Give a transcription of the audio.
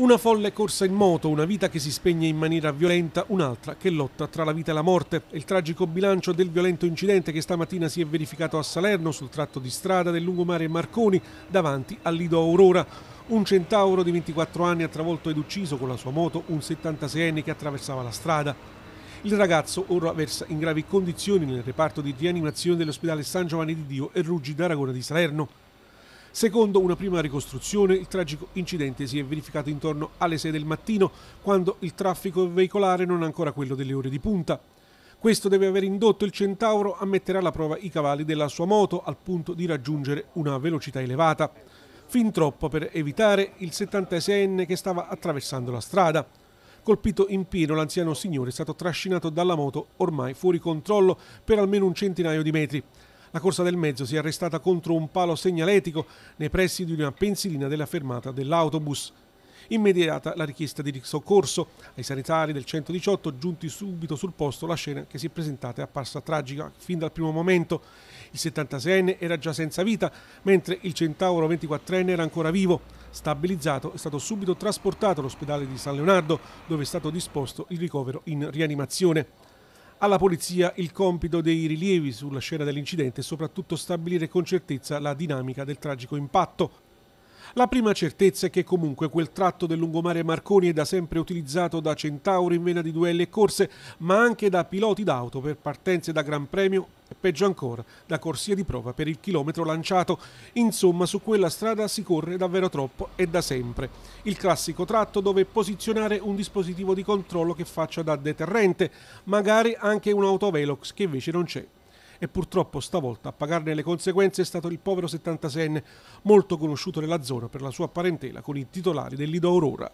Una folle corsa in moto, una vita che si spegne in maniera violenta, un'altra che lotta tra la vita e la morte. Il tragico bilancio del violento incidente che stamattina si è verificato a Salerno sul tratto di strada del lungomare Marconi davanti al Lido Aurora. Un centauro di 24 anni ha travolto ed ucciso con la sua moto un 76enne che attraversava la strada. Il ragazzo ora versa in gravi condizioni nel reparto di rianimazione dell'ospedale San Giovanni di Dio e Ruggi d'Aragona di Salerno. Secondo una prima ricostruzione, il tragico incidente si è verificato intorno alle 6 del mattino, quando il traffico veicolare non è ancora quello delle ore di punta. Questo deve aver indotto il Centauro a mettere alla prova i cavalli della sua moto al punto di raggiungere una velocità elevata. Fin troppo per evitare il 76enne che stava attraversando la strada. Colpito in pieno, l'anziano signore è stato trascinato dalla moto ormai fuori controllo per almeno un centinaio di metri. La corsa del mezzo si è arrestata contro un palo segnaletico nei pressi di una pensilina della fermata dell'autobus. Immediata la richiesta di soccorso ai sanitari del 118 giunti subito sul posto la scena che si è presentata è apparsa tragica fin dal primo momento. Il 76enne era già senza vita, mentre il centauro 24enne era ancora vivo. Stabilizzato è stato subito trasportato all'ospedale di San Leonardo dove è stato disposto il ricovero in rianimazione alla polizia il compito dei rilievi sulla scena dell'incidente e soprattutto stabilire con certezza la dinamica del tragico impatto. La prima certezza è che comunque quel tratto del lungomare Marconi è da sempre utilizzato da centauri in vena di duelli e corse, ma anche da piloti d'auto per partenze da Gran Premio e peggio ancora da corsia di prova per il chilometro lanciato. Insomma, su quella strada si corre davvero troppo e da sempre. Il classico tratto dove posizionare un dispositivo di controllo che faccia da deterrente, magari anche un autovelox che invece non c'è e purtroppo stavolta a pagarne le conseguenze è stato il povero 76enne, molto conosciuto nella zona per la sua parentela con i titolari dell'Ido Aurora.